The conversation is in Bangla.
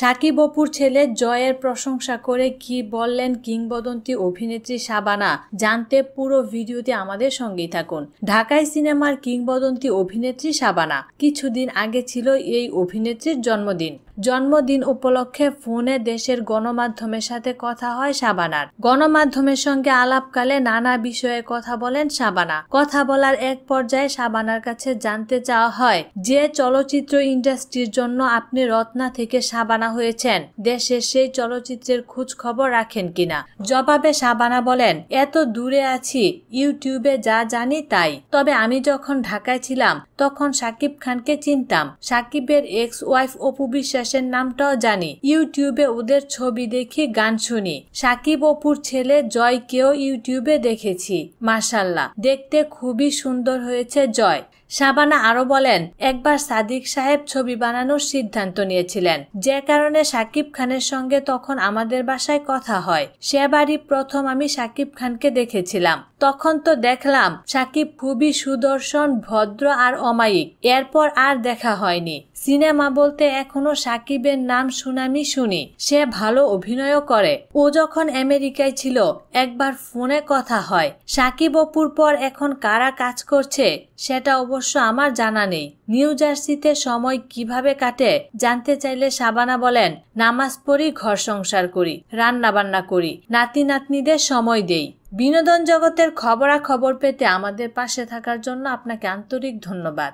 সাকিব অপুর ছেলে জয়ের প্রশংসা করে কি বললেন কিংবদন্তি অভিনেত্রী শাবানা জানতে পুরো ভিডিওতে আমাদের সঙ্গেই থাকুন ঢাকায় সিনেমার কিংবদন্তি অভিনেত্রী শাবানা কিছুদিন আগে ছিল এই অভিনেত্রীর জন্মদিন জন্মদিন উপলক্ষে ফোনে দেশের গণমাধ্যমের সাথে কথা হয় শাবানার গণমাধ্যমের সঙ্গে আলাপকালে নানা বিষয়ে কথা বলেন শাবানা কথা বলার এক পর্যায়ে শাবানার কাছে জানতে চাওয়া হয় যে চলচ্চিত্র ইন্ডাস্ট্রির জন্য আপনি রত্না থেকে শাবানা শাবানা হয়েছেন দেশের সেই চলচ্চিত্রের খোঁজ খবর রাখেন কিনা জবাবে শাবানা বলেন এত দূরে আছি ইউটিউবে যা জানি তাই তবে আমি যখন ঢাকায় ছিলাম তখন সাকিব খানকে চিনতাম সাকিবের এক্স ওয়াইফ অপু বিশ্বাসের নামটাও জানি ইউটিউবে ওদের ছবি দেখি গান শুনি সাকিব অপুর ছেলে জয় কেউ ইউটিউবে দেখেছি মাসাল্লাহ দেখতে খুবই সুন্দর হয়েছে জয় শাবানা আরো বলেন একবার সাদিক সাহেব ছবি বানানোর সিদ্ধান্ত নিয়েছিলেন জ্যাক কারণে সাকিব খানের সঙ্গে তখন আমাদের বাসায় কথা হয় সে বাড়ি প্রথম আমি সাকিব খানকে দেখেছিলাম তখন তো দেখলাম সাকিব খুবই সুদর্শন ভদ্র আর অমায়িক এরপর আর দেখা হয়নি সিনেমা বলতে এখনো সাকিবের নাম শুনামি শুনি সে ভালো অভিনয়ও করে ও যখন আমেরিকায় ছিল একবার ফোনে কথা হয় সাকিব অপুর পর এখন কারা কাজ করছে সেটা অবশ্য আমার জানা নেই নিউ জার্সিতে সময় কিভাবে কাটে জানতে চাইলে সাবানা বলেন নামাজ পড়ি ঘর সংসার করি রান্না বান্না করি নাতি নাতনিদের সময় দেই বিনোদন জগতের খবরাখবর পেতে আমাদের পাশে থাকার জন্য আপনাকে আন্তরিক ধন্যবাদ